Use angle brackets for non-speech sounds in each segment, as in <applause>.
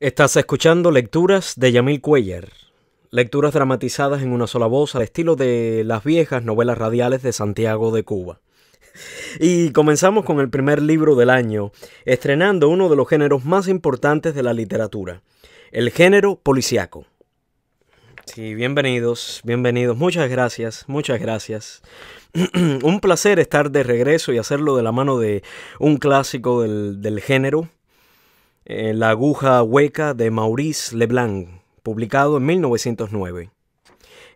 Estás escuchando lecturas de Yamil Cuellar, lecturas dramatizadas en una sola voz al estilo de las viejas novelas radiales de Santiago de Cuba. <laughs> Y comenzamos con el primer libro del año, estrenando uno de los géneros más importantes de la literatura, el género policiaco. Sí, bienvenidos, bienvenidos, muchas gracias, muchas gracias. <clears throat> un placer estar de regreso y hacerlo de la mano de un clásico del, del género eh, la aguja hueca de Maurice Leblanc, publicado en 1909.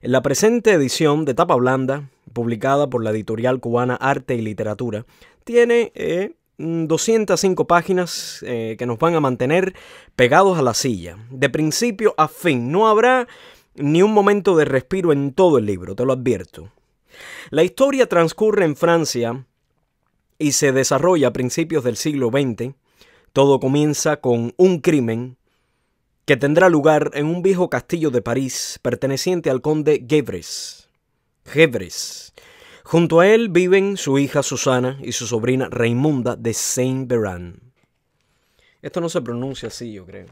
la presente edición de tapa blanda, publicada por la editorial cubana Arte y Literatura, tiene 205 eh, mm, páginas eh, que nos van a mantener pegados a la silla. De principio a fin, no habrá ni un momento de respiro en todo el libro, te lo advierto. La historia transcurre en Francia y se desarrolla a principios del siglo XX, todo comienza con un crimen que tendrá lugar en un viejo castillo de París perteneciente al conde Gebres. Junto a él viven su hija Susana y su sobrina Raimunda de Saint-Beran. Esto no se pronuncia así, yo creo.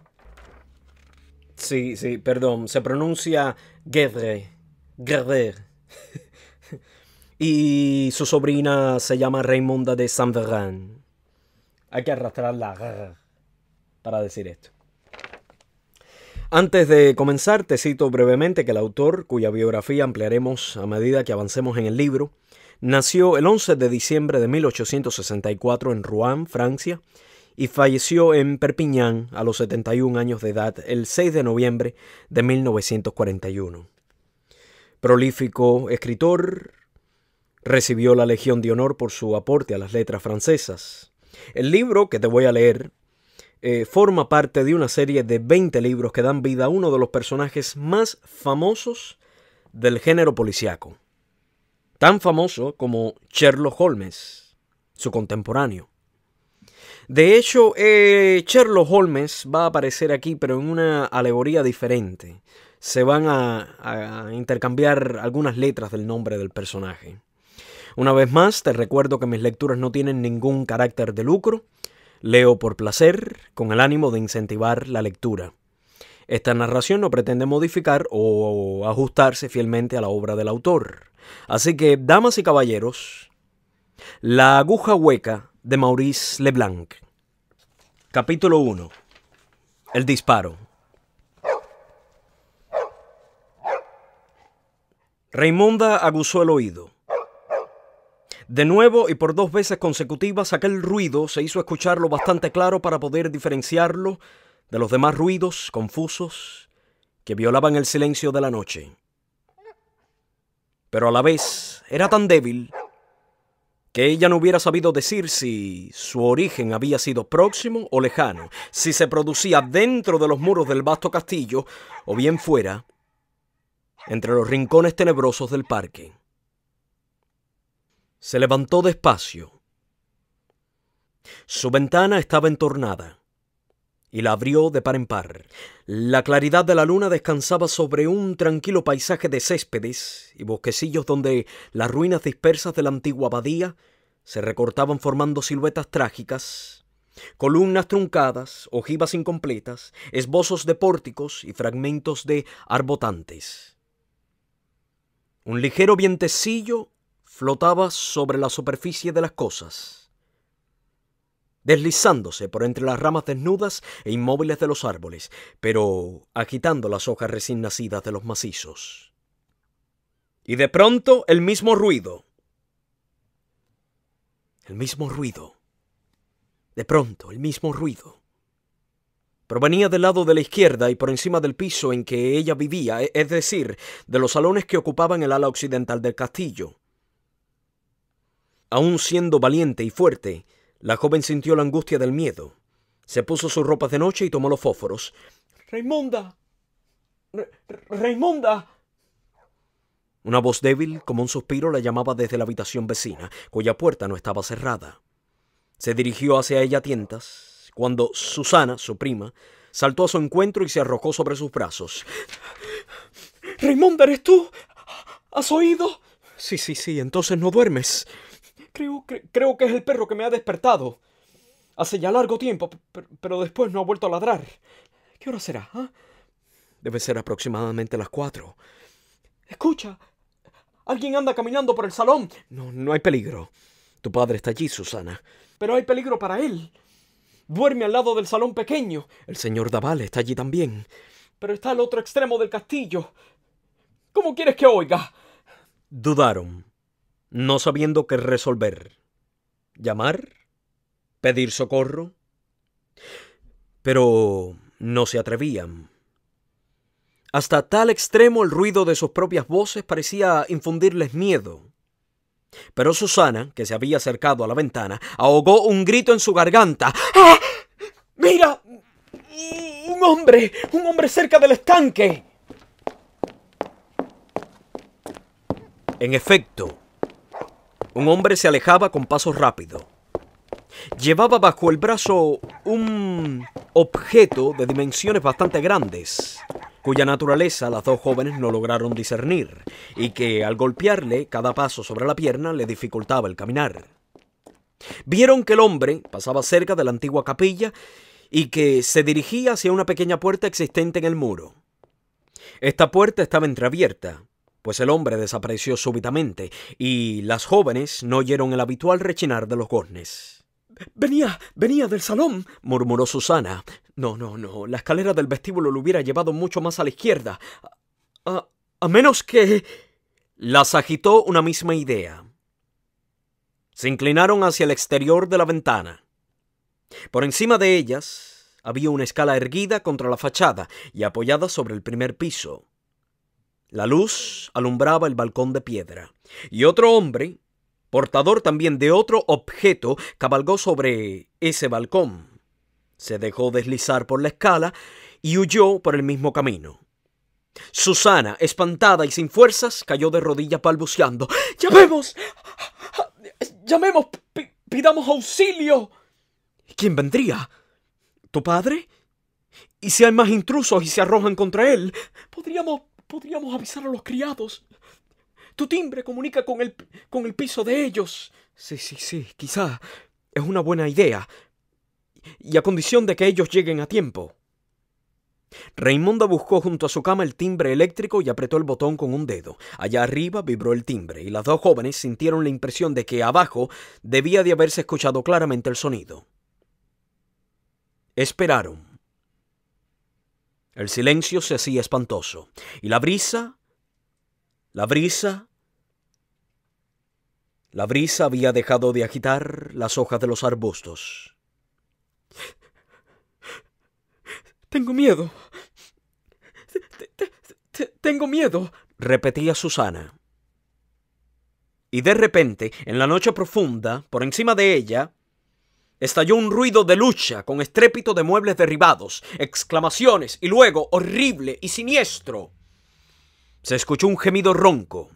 Sí, sí, perdón, se pronuncia Gebres. Guerre. <laughs> y su sobrina se llama Raimunda de Saint-Beran. Hay que arrastrar la para decir esto. Antes de comenzar, te cito brevemente que el autor, cuya biografía ampliaremos a medida que avancemos en el libro, nació el 11 de diciembre de 1864 en Rouen, Francia, y falleció en Perpignan a los 71 años de edad el 6 de noviembre de 1941. Prolífico escritor, recibió la Legión de Honor por su aporte a las letras francesas, el libro que te voy a leer eh, forma parte de una serie de 20 libros que dan vida a uno de los personajes más famosos del género policiaco. Tan famoso como Sherlock Holmes, su contemporáneo. De hecho, eh, Sherlock Holmes va a aparecer aquí, pero en una alegoría diferente. Se van a intercambiar algunas letras del nombre del personaje. Una vez más, te recuerdo que mis lecturas no tienen ningún carácter de lucro. Leo por placer, con el ánimo de incentivar la lectura. Esta narración no pretende modificar o ajustarse fielmente a la obra del autor. Así que, damas y caballeros, La aguja hueca de Maurice Leblanc. Capítulo 1. El disparo. Raimonda aguzó el oído. De nuevo y por dos veces consecutivas aquel ruido se hizo escucharlo bastante claro para poder diferenciarlo de los demás ruidos confusos que violaban el silencio de la noche. Pero a la vez era tan débil que ella no hubiera sabido decir si su origen había sido próximo o lejano, si se producía dentro de los muros del vasto castillo o bien fuera, entre los rincones tenebrosos del parque. Se levantó despacio. Su ventana estaba entornada y la abrió de par en par. La claridad de la luna descansaba sobre un tranquilo paisaje de céspedes y bosquecillos donde las ruinas dispersas de la antigua abadía se recortaban formando siluetas trágicas, columnas truncadas, ojivas incompletas, esbozos de pórticos y fragmentos de arbotantes. Un ligero vientecillo flotaba sobre la superficie de las cosas, deslizándose por entre las ramas desnudas e inmóviles de los árboles, pero agitando las hojas recién nacidas de los macizos. Y de pronto el mismo ruido. El mismo ruido. De pronto el mismo ruido. Provenía del lado de la izquierda y por encima del piso en que ella vivía, e, es decir, de los salones que ocupaban el ala occidental del castillo. Aún siendo valiente y fuerte, la joven sintió la angustia del miedo. Se puso sus ropas de noche y tomó los fósforos. Raimonda. Una voz débil, como un suspiro, la llamaba desde la habitación vecina, cuya puerta no estaba cerrada. Se dirigió hacia ella a tientas, cuando Susana, su prima, saltó a su encuentro y se arrojó sobre sus brazos. Raimonda, ¿eres tú? ¿Has oído? Sí, sí, sí, entonces no duermes. Creo, que es el perro que me ha despertado. Hace ya largo tiempo, pero después no ha vuelto a ladrar. ¿Qué hora será? Ah? Debe ser aproximadamente las cuatro. Escucha, alguien anda caminando por el salón. No, no hay peligro. Tu padre está allí, Susana. Pero hay peligro para él. Duerme al lado del salón pequeño. El señor Daval está allí también. Pero está al otro extremo del castillo. ¿Cómo quieres que oiga? Dudaron no sabiendo qué resolver. Llamar, pedir socorro, pero no se atrevían. Hasta tal extremo el ruido de sus propias voces parecía infundirles miedo. Pero Susana, que se había acercado a la ventana, ahogó un grito en su garganta. ¡Ah! ¡Mira! ¡Un hombre! ¡Un hombre cerca del estanque! En efecto, un hombre se alejaba con pasos rápidos. Llevaba bajo el brazo un objeto de dimensiones bastante grandes, cuya naturaleza las dos jóvenes no lograron discernir, y que al golpearle cada paso sobre la pierna le dificultaba el caminar. Vieron que el hombre pasaba cerca de la antigua capilla y que se dirigía hacia una pequeña puerta existente en el muro. Esta puerta estaba entreabierta, pues el hombre desapareció súbitamente y las jóvenes no oyeron el habitual rechinar de los goznes. Venía, venía del salón, murmuró Susana. No, no, no, la escalera del vestíbulo lo hubiera llevado mucho más a la izquierda. a menos que... Las agitó una misma idea. Se inclinaron hacia el exterior de la ventana. Por encima de ellas había una escala erguida contra la fachada y apoyada sobre el primer piso. La luz alumbraba el balcón de piedra, y otro hombre, portador también de otro objeto, cabalgó sobre ese balcón. Se dejó deslizar por la escala y huyó por el mismo camino. Susana, espantada y sin fuerzas, cayó de rodillas balbuceando. ¡Llamemos! ¡Llamemos! ¡Pidamos auxilio! ¿Quién vendría? ¿Tu padre? ¿Y si hay más intrusos y se arrojan contra él? Podríamos Podríamos avisar a los criados. Tu timbre comunica con el, con el piso de ellos. Sí, sí, sí, quizá es una buena idea. Y a condición de que ellos lleguen a tiempo. Raimonda buscó junto a su cama el timbre eléctrico y apretó el botón con un dedo. Allá arriba vibró el timbre y las dos jóvenes sintieron la impresión de que abajo debía de haberse escuchado claramente el sonido. Esperaron. El silencio se hacía espantoso y la brisa, la brisa, la brisa había dejado de agitar las hojas de los arbustos. Tengo miedo. Tengo miedo, repetía Susana. Y de repente, en la noche profunda, por encima de ella, Estalló un ruido de lucha con estrépito de muebles derribados, exclamaciones y luego, horrible y siniestro, se escuchó un gemido ronco.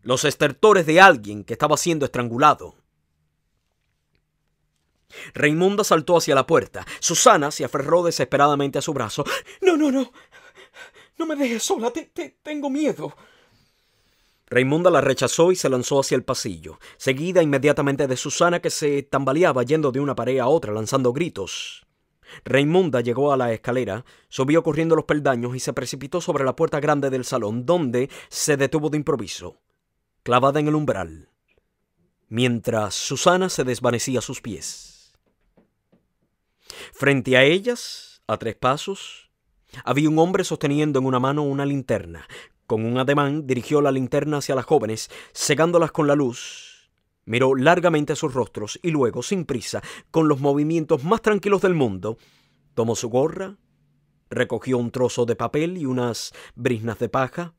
Los estertores de alguien que estaba siendo estrangulado. Raimunda saltó hacia la puerta. Susana se aferró desesperadamente a su brazo. No, no, no. No me dejes sola. te, tengo miedo. Raimunda la rechazó y se lanzó hacia el pasillo, seguida inmediatamente de Susana que se tambaleaba yendo de una pared a otra lanzando gritos. Raimunda llegó a la escalera, subió corriendo los peldaños y se precipitó sobre la puerta grande del salón, donde se detuvo de improviso, clavada en el umbral, mientras Susana se desvanecía a sus pies. Frente a ellas, a tres pasos, había un hombre sosteniendo en una mano una linterna, con un ademán dirigió la linterna hacia las jóvenes, cegándolas con la luz. Miró largamente a sus rostros y luego, sin prisa, con los movimientos más tranquilos del mundo, tomó su gorra, recogió un trozo de papel y unas brisnas de paja,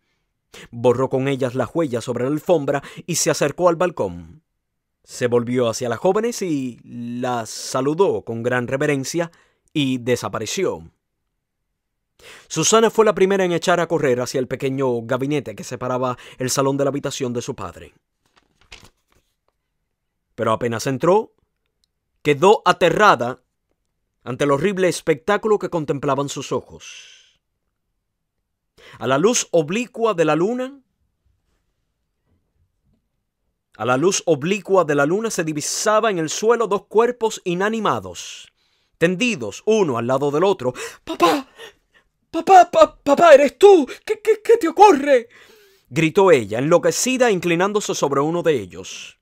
borró con ellas la huella sobre la alfombra y se acercó al balcón. Se volvió hacia las jóvenes y las saludó con gran reverencia y desapareció. Susana fue la primera en echar a correr hacia el pequeño gabinete que separaba el salón de la habitación de su padre. Pero apenas entró, quedó aterrada ante el horrible espectáculo que contemplaban sus ojos. A la luz oblicua de la luna, a la luz oblicua de la luna se divisaba en el suelo dos cuerpos inanimados, tendidos uno al lado del otro. ¡Papá! Papá, papá, papá, eres tú. ¿Qué, qué, qué te ocurre? gritó ella, enloquecida, inclinándose sobre uno de ellos.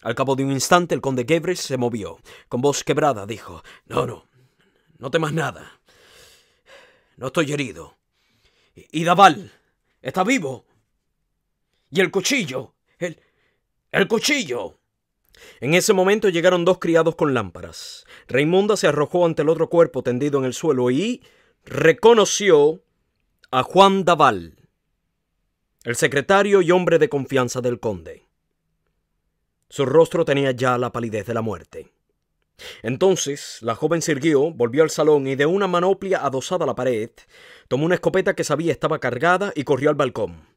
Al cabo de un instante, el conde Gebres se movió. Con voz quebrada dijo: No, no, no temas nada. No estoy herido. Y, Daval, está vivo. Y el cuchillo, el, el cuchillo. En ese momento llegaron dos criados con lámparas. Raimunda se arrojó ante el otro cuerpo tendido en el suelo y reconoció a Juan Daval, el secretario y hombre de confianza del conde. Su rostro tenía ya la palidez de la muerte. Entonces, la joven sirvió, volvió al salón y de una manoplia adosada a la pared, tomó una escopeta que sabía estaba cargada y corrió al balcón.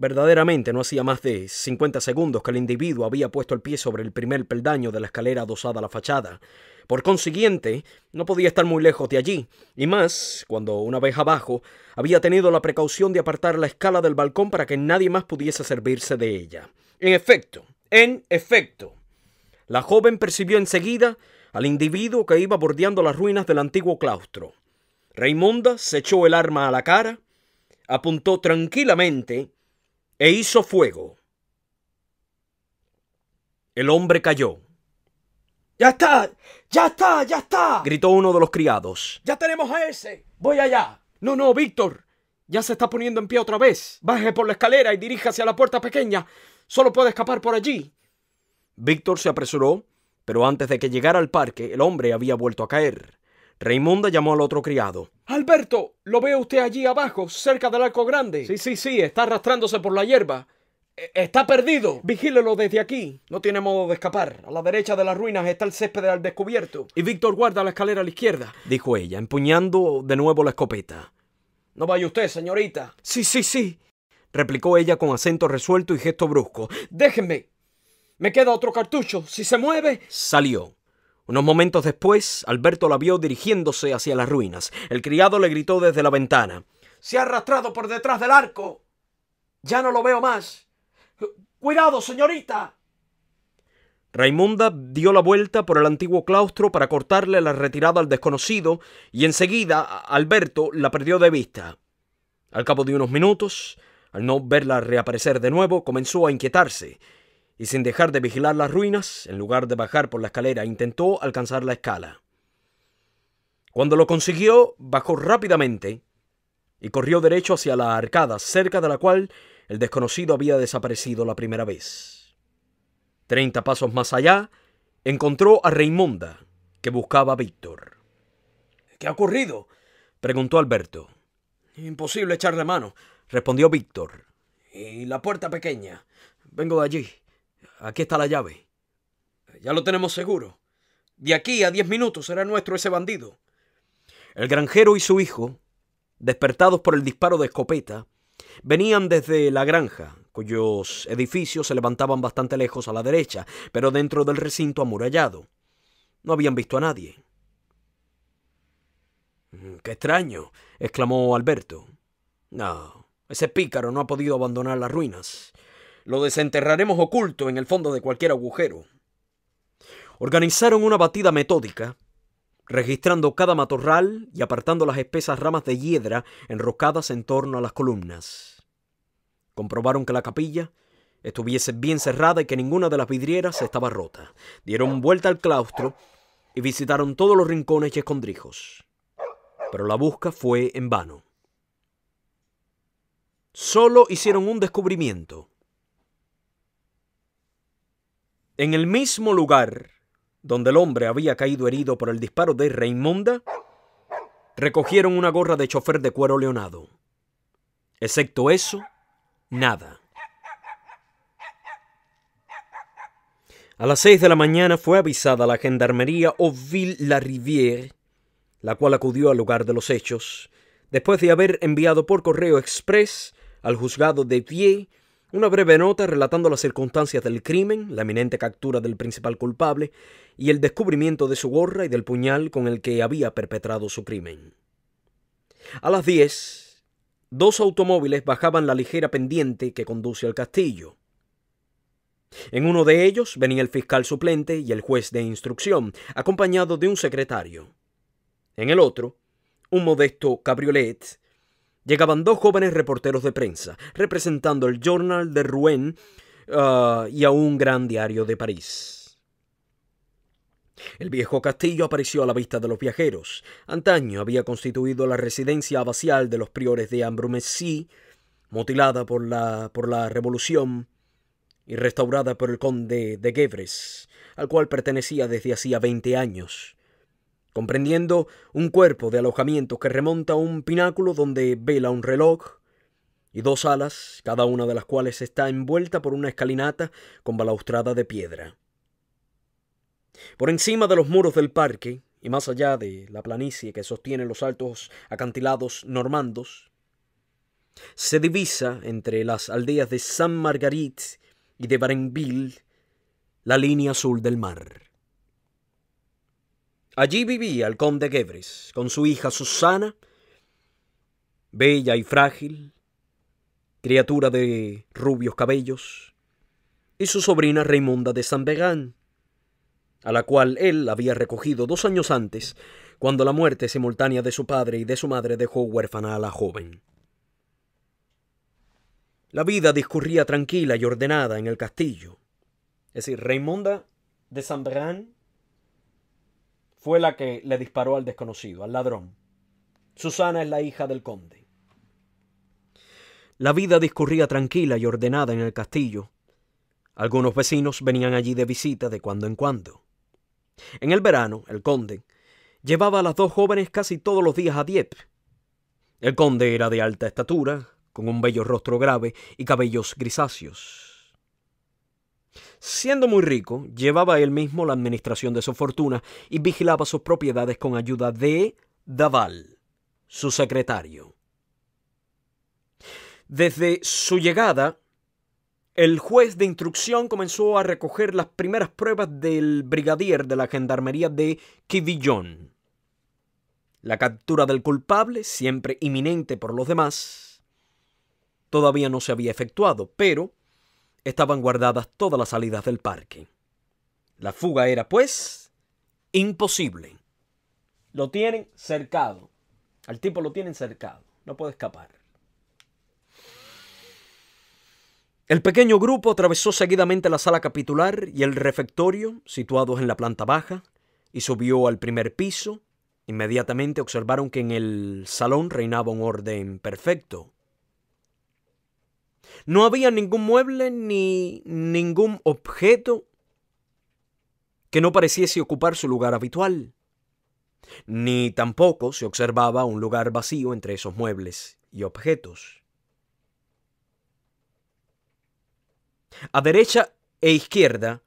Verdaderamente no hacía más de 50 segundos que el individuo había puesto el pie sobre el primer peldaño de la escalera adosada a la fachada. Por consiguiente, no podía estar muy lejos de allí, y más cuando, una vez abajo, había tenido la precaución de apartar la escala del balcón para que nadie más pudiese servirse de ella. En efecto, en efecto. La joven percibió enseguida al individuo que iba bordeando las ruinas del antiguo claustro. Raimunda se echó el arma a la cara, apuntó tranquilamente e hizo fuego. El hombre cayó. ¡Ya está! ¡Ya está! ¡Ya está! Gritó uno de los criados. ¡Ya tenemos a ese! ¡Voy allá! No, no, Víctor. Ya se está poniendo en pie otra vez. Baje por la escalera y diríjase hacia la puerta pequeña. Solo puede escapar por allí. Víctor se apresuró, pero antes de que llegara al parque, el hombre había vuelto a caer. Raymunda llamó al otro criado. Alberto, ¿lo ve usted allí abajo, cerca del arco grande? Sí, sí, sí, está arrastrándose por la hierba. E, está perdido. Vigílelo desde aquí. No tiene modo de escapar. A la derecha de las ruinas está el césped al descubierto. Y Víctor guarda la escalera a la izquierda, dijo ella, empuñando de nuevo la escopeta. No vaya usted, señorita. Sí, sí, sí, replicó ella con acento resuelto y gesto brusco. Déjenme. Me queda otro cartucho. Si se mueve. Salió. Unos momentos después, Alberto la vio dirigiéndose hacia las ruinas. El criado le gritó desde la ventana. Se ha arrastrado por detrás del arco. Ya no lo veo más. Cuidado, señorita. Raimunda dio la vuelta por el antiguo claustro para cortarle la retirada al desconocido y enseguida Alberto la perdió de vista. Al cabo de unos minutos, al no verla reaparecer de nuevo, comenzó a inquietarse y sin dejar de vigilar las ruinas, en lugar de bajar por la escalera, intentó alcanzar la escala. Cuando lo consiguió, bajó rápidamente y corrió derecho hacia la arcada, cerca de la cual el desconocido había desaparecido la primera vez. Treinta pasos más allá, encontró a Raimonda, que buscaba a Víctor. ¿Qué ha ocurrido? preguntó Alberto. Imposible echarle mano, respondió Víctor. ¿Y la puerta pequeña? Vengo de allí. Aquí está la llave. Ya lo tenemos seguro. De aquí a diez minutos será nuestro ese bandido. El granjero y su hijo, despertados por el disparo de escopeta, venían desde la granja, cuyos edificios se levantaban bastante lejos a la derecha, pero dentro del recinto amurallado. No habían visto a nadie. Mm, qué extraño, exclamó Alberto. No, ese pícaro no ha podido abandonar las ruinas. Lo desenterraremos oculto en el fondo de cualquier agujero. Organizaron una batida metódica, registrando cada matorral y apartando las espesas ramas de hiedra enroscadas en torno a las columnas. Comprobaron que la capilla estuviese bien cerrada y que ninguna de las vidrieras estaba rota. Dieron vuelta al claustro y visitaron todos los rincones y escondrijos. Pero la busca fue en vano. Solo hicieron un descubrimiento. En el mismo lugar donde el hombre había caído herido por el disparo de Raimonda, recogieron una gorra de chofer de cuero leonado. Excepto eso, nada. A las seis de la mañana fue avisada la gendarmería Oville-la-Rivière, la cual acudió al lugar de los hechos, después de haber enviado por correo express al juzgado de pie. Una breve nota relatando las circunstancias del crimen, la eminente captura del principal culpable y el descubrimiento de su gorra y del puñal con el que había perpetrado su crimen. A las 10, dos automóviles bajaban la ligera pendiente que conduce al castillo. En uno de ellos venía el fiscal suplente y el juez de instrucción, acompañado de un secretario. En el otro, un modesto cabriolet Llegaban dos jóvenes reporteros de prensa, representando el Journal de Rouen ah, y a un gran diario de París. El viejo castillo apareció a la vista de los viajeros. Antaño había constituido la residencia abacial de los priores de Ambrumesí, mutilada por la, por la Revolución y restaurada por el conde de Guebres, al cual pertenecía desde hacía veinte años comprendiendo un cuerpo de alojamiento que remonta a un pináculo donde vela un reloj y dos alas, cada una de las cuales está envuelta por una escalinata con balaustrada de piedra. Por encima de los muros del parque, y más allá de la planicie que sostiene los altos acantilados normandos, se divisa entre las aldeas de San marguerite y de Barenville la línea azul del mar. Allí vivía el conde Gebres con su hija Susana, bella y frágil, criatura de rubios cabellos, y su sobrina Raimunda de San a la cual él había recogido dos años antes, cuando la muerte simultánea de su padre y de su madre dejó huérfana a la joven. La vida discurría tranquila y ordenada en el castillo. Es decir, Raimunda de San fue la que le disparó al desconocido, al ladrón. Susana es la hija del conde. La vida discurría tranquila y ordenada en el castillo. Algunos vecinos venían allí de visita de cuando en cuando. En el verano, el conde llevaba a las dos jóvenes casi todos los días a Dieppe. El conde era de alta estatura, con un bello rostro grave y cabellos grisáceos. Siendo muy rico, llevaba él mismo la administración de su fortuna y vigilaba sus propiedades con ayuda de Daval, su secretario. Desde su llegada, el juez de instrucción comenzó a recoger las primeras pruebas del brigadier de la gendarmería de Quivillón. La captura del culpable, siempre inminente por los demás, todavía no se había efectuado, pero estaban guardadas todas las salidas del parque. La fuga era, pues, imposible. Lo tienen cercado. Al tipo lo tienen cercado. No puede escapar. El pequeño grupo atravesó seguidamente la sala capitular y el refectorio, situados en la planta baja, y subió al primer piso. Inmediatamente observaron que en el salón reinaba un orden perfecto. No había ningún mueble ni ningún objeto que no pareciese ocupar su lugar habitual. Ni tampoco se observaba un lugar vacío entre esos muebles y objetos. A derecha e izquierda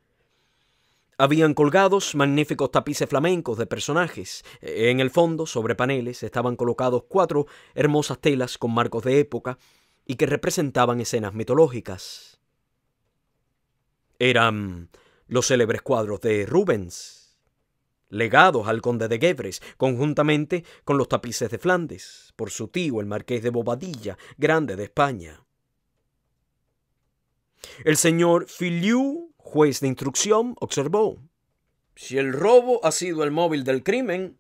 habían colgados magníficos tapices flamencos de personajes. En el fondo, sobre paneles, estaban colocados cuatro hermosas telas con marcos de época, y que representaban escenas mitológicas. Eran los célebres cuadros de Rubens, legados al conde de Gebres, conjuntamente con los tapices de Flandes, por su tío el marqués de Bobadilla, grande de España. El señor Filiu, juez de instrucción, observó, si el robo ha sido el móvil del crimen,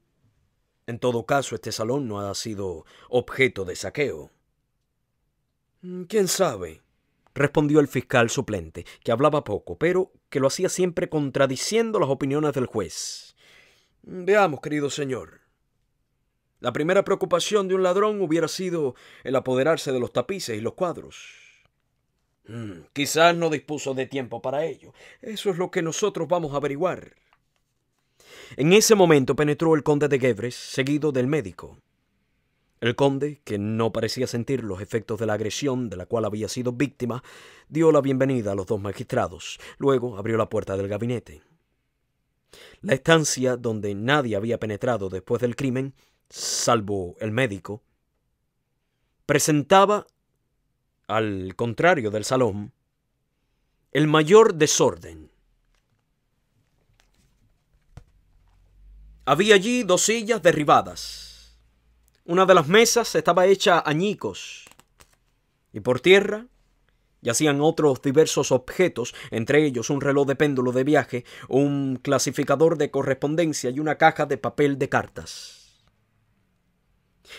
en todo caso este salón no ha sido objeto de saqueo. Mm, ¿Quién sabe? respondió el fiscal suplente, que hablaba poco, pero que lo hacía siempre contradiciendo las opiniones del juez. Mm, veamos, querido señor. La primera preocupación de un ladrón hubiera sido el apoderarse de los tapices y los cuadros. Mm, quizás no dispuso de tiempo para ello. Eso es lo que nosotros vamos a averiguar. En ese momento penetró el conde de Gebres, seguido del médico. El conde, que no parecía sentir los efectos de la agresión de la cual había sido víctima, dio la bienvenida a los dos magistrados. Luego abrió la puerta del gabinete. La estancia donde nadie había penetrado después del crimen, salvo el médico, presentaba, al contrario del salón, el mayor desorden. Había allí dos sillas derribadas una de las mesas estaba hecha añicos y por tierra yacían otros diversos objetos, entre ellos un reloj de péndulo de viaje, un clasificador de correspondencia y una caja de papel de cartas.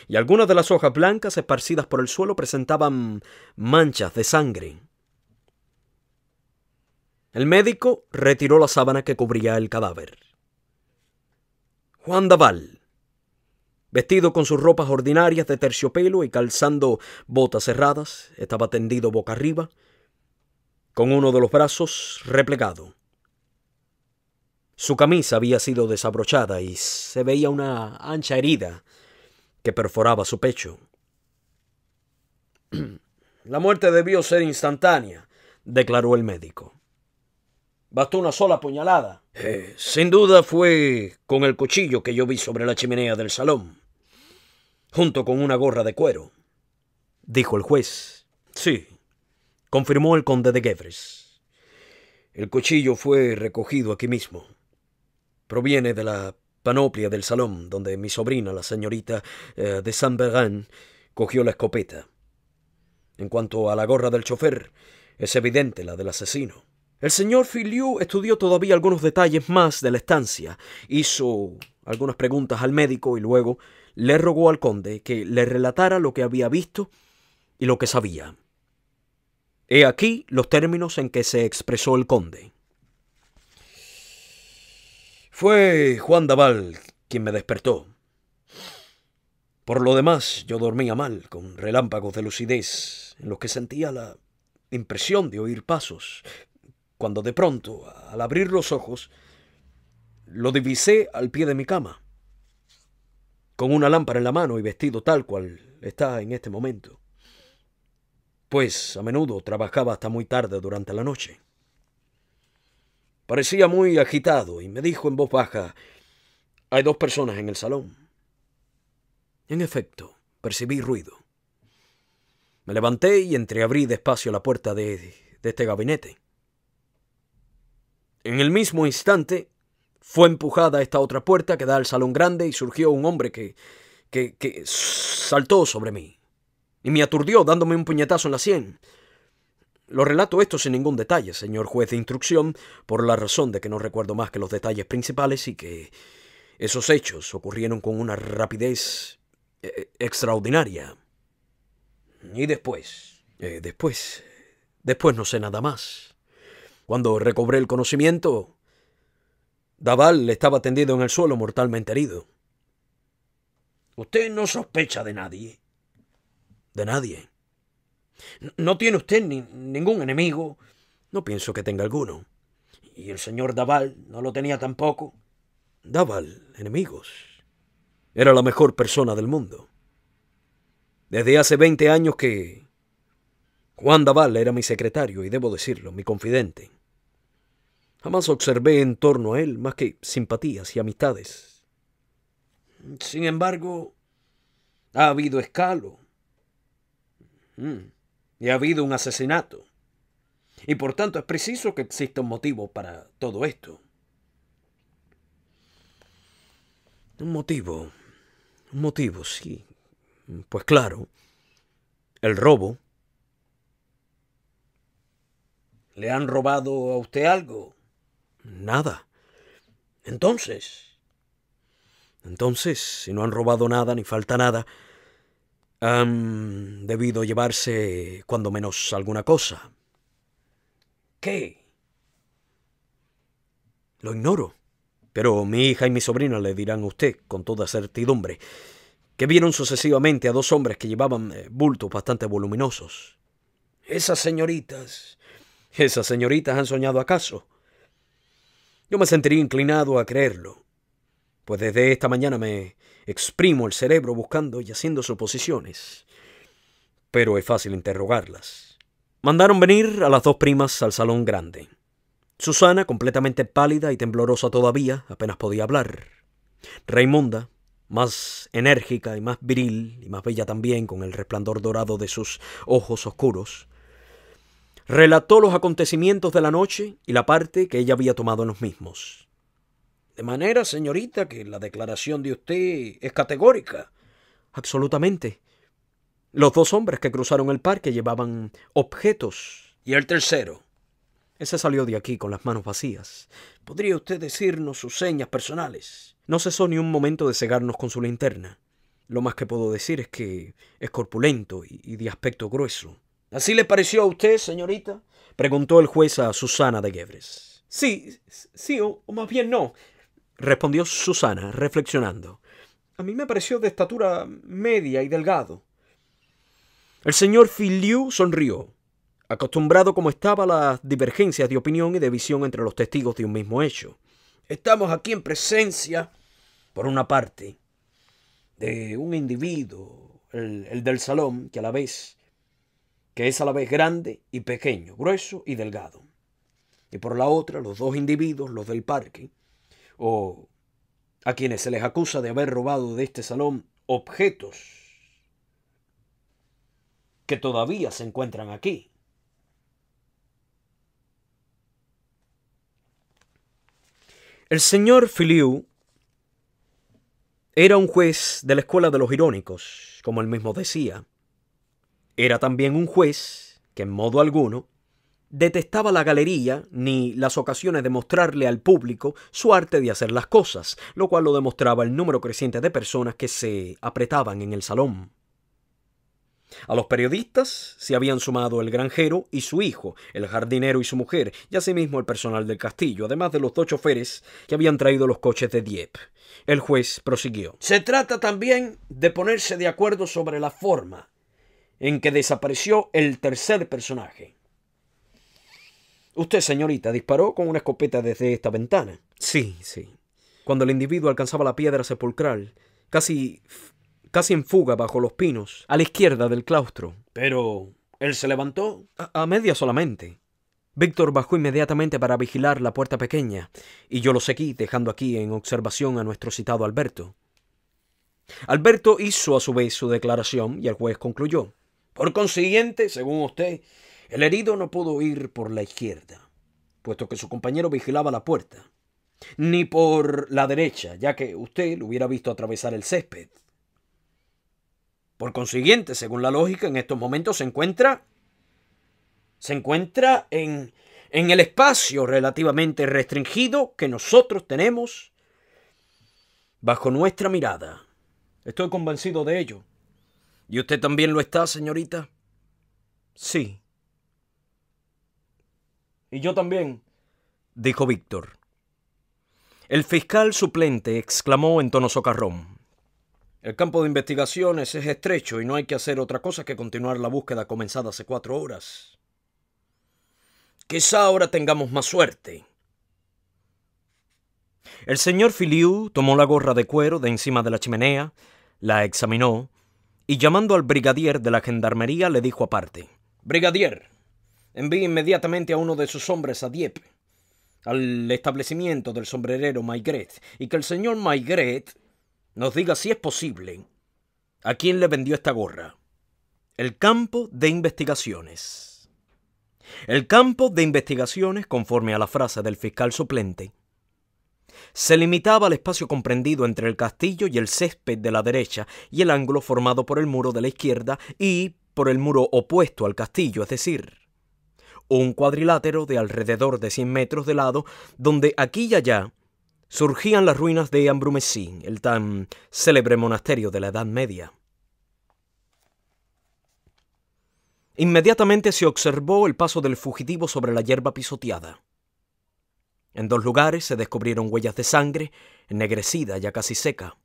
Y algunas de las hojas blancas esparcidas por el suelo presentaban manchas de sangre. El médico retiró la sábana que cubría el cadáver. Juan Daval Vestido con sus ropas ordinarias de terciopelo y calzando botas cerradas, estaba tendido boca arriba, con uno de los brazos replegado. Su camisa había sido desabrochada y se veía una ancha herida que perforaba su pecho. <clears throat> La muerte debió ser instantánea, declaró el médico. Bastó una sola puñalada. Eh, sin duda fue con el cuchillo que yo vi sobre la chimenea del salón junto con una gorra de cuero. Dijo el juez. Sí, confirmó el conde de Gevres. El cuchillo fue recogido aquí mismo. Proviene de la panoplia del salón donde mi sobrina, la señorita eh, de saint Bergin, cogió la escopeta. En cuanto a la gorra del chofer, es evidente la del asesino. El señor Filiu estudió todavía algunos detalles más de la estancia, hizo algunas preguntas al médico y luego le rogó al conde que le relatara lo que había visto y lo que sabía. He aquí los términos en que se expresó el conde. Fue Juan Daval quien me despertó. Por lo demás, yo dormía mal, con relámpagos de lucidez, en los que sentía la impresión de oír pasos, cuando de pronto, al abrir los ojos, lo divisé al pie de mi cama con una lámpara en la mano y vestido tal cual está en este momento, pues a menudo trabajaba hasta muy tarde durante la noche. Parecía muy agitado y me dijo en voz baja, hay dos personas en el salón. En efecto, percibí ruido. Me levanté y entreabrí despacio la puerta de, de este gabinete. En el mismo instante fue empujada esta otra puerta que da al salón grande y surgió un hombre que, que, que saltó sobre mí y me aturdió dándome un puñetazo en la sien. Lo relato esto sin ningún detalle, señor juez de instrucción, por la razón de que no recuerdo más que los detalles principales y que esos hechos ocurrieron con una rapidez eh, eh, extraordinaria. ¿Y después? Eh, después. Después no sé nada más. Cuando recobré el conocimiento, Daval estaba tendido en el suelo mortalmente herido. Usted no sospecha de nadie. De nadie. No tiene usted ningún enemigo. No pienso que tenga alguno. Y el señor Daval no lo tenía tampoco. Daval, enemigos. Era la mejor persona del mundo. Desde hace 20 años que Juan Daval era mi secretario y debo decirlo, mi confidente. Jamás observé en torno a él más que simpatías y amistades. Sin embargo, ha habido escalo. Mm, y ha habido un asesinato. Y por tanto es preciso que exista un motivo para todo esto. Un motivo. Un motivo, sí. Pues claro. El robo. ¿Le han robado a usted algo? Nada. Entonces, entonces, si no han robado nada ni falta nada, han debido llevarse cuando menos alguna cosa. ¿Qué? Lo ignoro. Pero mi hija y mi sobrina le dirán a usted, con toda certidumbre, que vieron sucesivamente a dos hombres que llevaban eh, bultos bastante voluminosos. Esas señoritas. ¿Esas señoritas han soñado acaso? yo me sentiría inclinado a creerlo, pues desde esta mañana me exprimo el cerebro buscando y haciendo suposiciones, pero es fácil interrogarlas. Mandaron venir a las dos primas al salón grande. Susana, completamente pálida y temblorosa todavía, apenas podía hablar. Raimunda, más enérgica y más viril, y más bella también con el resplandor dorado de sus ojos oscuros, Relató los acontecimientos de la noche y la parte que ella había tomado en los mismos. De manera, señorita, que la declaración de usted es categórica. Absolutamente. Los dos hombres que cruzaron el parque llevaban objetos. ¿Y el tercero? Ese salió de aquí con las manos vacías. ¿Podría usted decirnos sus señas personales? No cesó ni un momento de cegarnos con su linterna. Lo más que puedo decir es que es corpulento y, de aspecto grueso. ¿Así le pareció a usted, señorita? preguntó el juez a Susana de Guebres. Sí, sí, o, más bien no, respondió Susana, reflexionando. A mí me pareció de estatura media y delgado. El señor Filiu sonrió, acostumbrado como estaba a las divergencias de opinión y de visión entre los testigos de un mismo hecho. Estamos aquí en presencia, por una parte, de un individuo, el del salón, que a la vez que es a la vez grande y pequeño, grueso y delgado. Y por la otra, los dos individuos, los del parque, o a quienes se les acusa de haber robado de este salón objetos que todavía se encuentran aquí. El señor Filiu era un juez de la escuela de los irónicos, como él mismo decía, era también un juez que en modo alguno detestaba la galería ni las ocasiones de mostrarle al público su arte de hacer las cosas, lo cual lo demostraba el número creciente de personas que se apretaban en el salón. A los periodistas se habían sumado el granjero y su hijo, el jardinero y su mujer, y asimismo el personal del castillo, además de los dos choferes que habían traído los coches de Dieppe. El juez prosiguió. Se trata también de ponerse de acuerdo sobre la forma en que desapareció el tercer personaje. Usted, señorita, disparó con una escopeta desde esta ventana. Sí, sí. Cuando el individuo alcanzaba la piedra sepulcral, casi casi en fuga bajo los pinos, a la izquierda del claustro. Pero él se levantó a, a media solamente. Víctor bajó inmediatamente para vigilar la puerta pequeña, y yo lo seguí, dejando aquí en observación a nuestro citado Alberto. Alberto hizo a su vez su declaración y el juez concluyó. Por consiguiente, según usted, el herido no pudo ir por la izquierda, puesto que su compañero vigilaba la puerta, ni por la derecha, ya que usted lo hubiera visto atravesar el césped. Por consiguiente, según la lógica, en estos momentos se encuentra se encuentra en, en el espacio relativamente restringido que nosotros tenemos bajo nuestra mirada. Estoy convencido de ello. ¿Y usted también lo está, señorita? Sí. Y yo también, dijo Víctor. El fiscal suplente exclamó en tono socarrón. El campo de investigaciones es estrecho y no hay que hacer otra cosa que continuar la búsqueda comenzada hace cuatro horas. Quizá ahora tengamos más suerte. El señor Filiu tomó la gorra de cuero de encima de la chimenea, la examinó y llamando al brigadier de la gendarmería le dijo aparte, Brigadier, envíe inmediatamente a uno de sus hombres a Dieppe, al establecimiento del sombrerero Maigret, y que el señor Maigret nos diga si es posible a quién le vendió esta gorra. El campo de investigaciones. El campo de investigaciones, conforme a la frase del fiscal suplente, se limitaba al espacio comprendido entre el castillo y el césped de la derecha y el ángulo formado por el muro de la izquierda y por el muro opuesto al castillo, es decir, un cuadrilátero de alrededor de 100 metros de lado, donde aquí y allá surgían las ruinas de Ambrumesín, el tan célebre monasterio de la Edad Media. Inmediatamente se observó el paso del fugitivo sobre la hierba pisoteada. En dos lugares se descubrieron huellas de sangre, ennegrecida ya casi seca.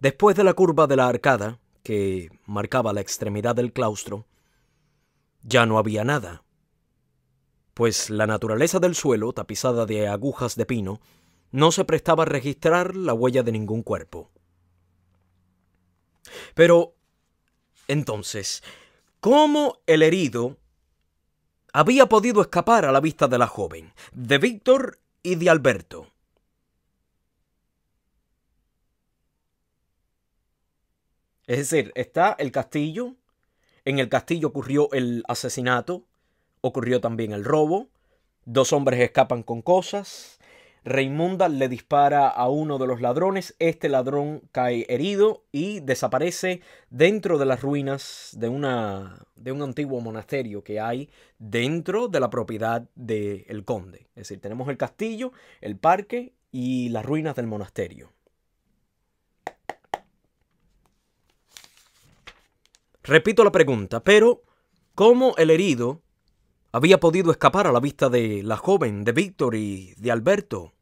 Después de la curva de la arcada, que marcaba la extremidad del claustro, ya no había nada, pues la naturaleza del suelo, tapizada de agujas de pino, no se prestaba a registrar la huella de ningún cuerpo. Pero, entonces, ¿cómo el herido había podido escapar a la vista de la joven, de Víctor y de Alberto. Es decir, está el castillo, en el castillo ocurrió el asesinato, ocurrió también el robo, dos hombres escapan con cosas, Raimunda le dispara a uno de los ladrones, este ladrón cae herido y desaparece dentro de las ruinas de, una, de un antiguo monasterio que hay dentro de la propiedad del conde. Es decir, tenemos el castillo, el parque y las ruinas del monasterio. Repito la pregunta, pero ¿cómo el herido había podido escapar a la vista de la joven, de Víctor y de Alberto.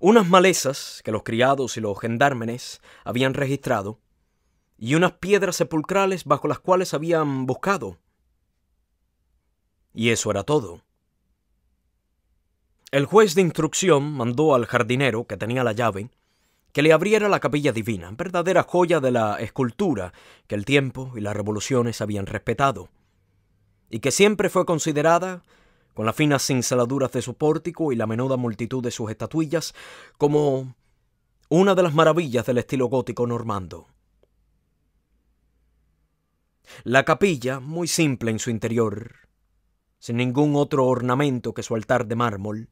Unas malezas que los criados y los gendármenes habían registrado y unas piedras sepulcrales bajo las cuales habían buscado. Y eso era todo. El juez de instrucción mandó al jardinero, que tenía la llave, que le abriera la capilla divina, verdadera joya de la escultura que el tiempo y las revoluciones habían respetado y que siempre fue considerada, con las finas cinceladuras de su pórtico y la menuda multitud de sus estatuillas, como una de las maravillas del estilo gótico normando. La capilla, muy simple en su interior, sin ningún otro ornamento que su altar de mármol,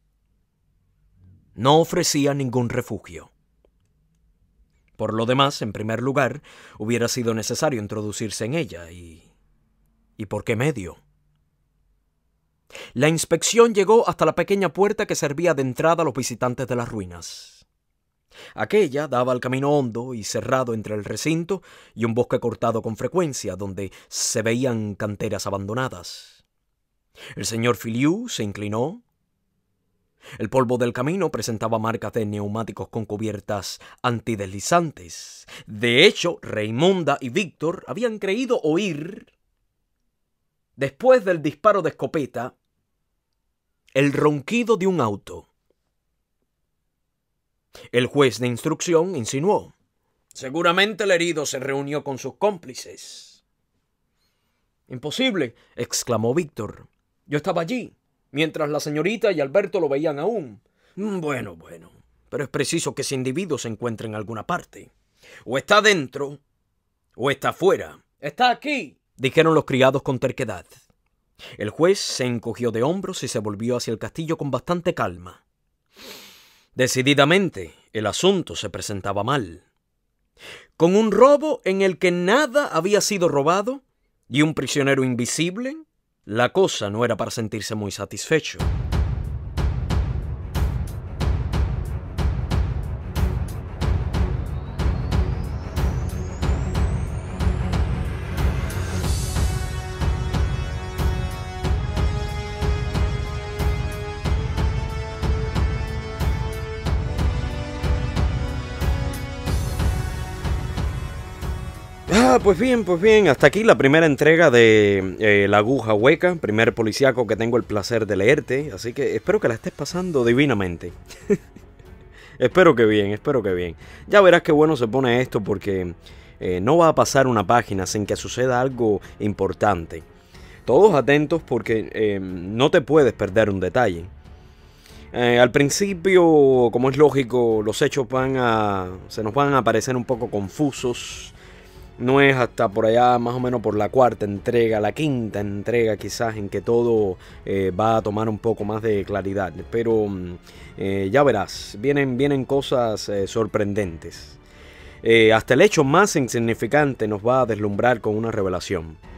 no ofrecía ningún refugio. Por lo demás, en primer lugar, hubiera sido necesario introducirse en ella y... ¿Y por qué medio? La inspección llegó hasta la pequeña puerta que servía de entrada a los visitantes de las ruinas. Aquella daba al camino hondo y cerrado entre el recinto y un bosque cortado con frecuencia, donde se veían canteras abandonadas. El señor Filiú se inclinó. El polvo del camino presentaba marcas de neumáticos con cubiertas antideslizantes. De hecho, Raimunda y Víctor habían creído oír, después del disparo de escopeta, el ronquido de un auto. El juez de instrucción insinuó. Seguramente el herido se reunió con sus cómplices. Imposible, exclamó Víctor. Yo estaba allí, mientras la señorita y Alberto lo veían aún. Mm, bueno, bueno, pero es preciso que ese individuo se encuentre en alguna parte. O está dentro, o está afuera. Está aquí, dijeron los criados con terquedad. El juez se encogió de hombros y se volvió hacia el castillo con bastante calma. Decididamente, el asunto se presentaba mal. Con un robo en el que nada había sido robado y un prisionero invisible, la cosa no era para sentirse muy satisfecho. Ah, pues bien, pues bien. Hasta aquí la primera entrega de eh, La Aguja Hueca, primer policíaco que tengo el placer de leerte. Así que espero que la estés pasando divinamente. <laughs> espero que bien, espero que bien. Ya verás qué bueno se pone esto porque eh, no va a pasar una página sin que suceda algo importante. Todos atentos porque eh, no te puedes perder un detalle. al principio, como es lógico, los hechos van a. se nos van a parecer un poco confusos. No es hasta por allá más o menos por la cuarta entrega, la quinta entrega quizás en que todo eh, va a tomar un poco más de claridad. Pero mm, eh, ya verás, vienen, vienen cosas eh, sorprendentes. hasta el hecho más insignificante nos va a deslumbrar con una revelación.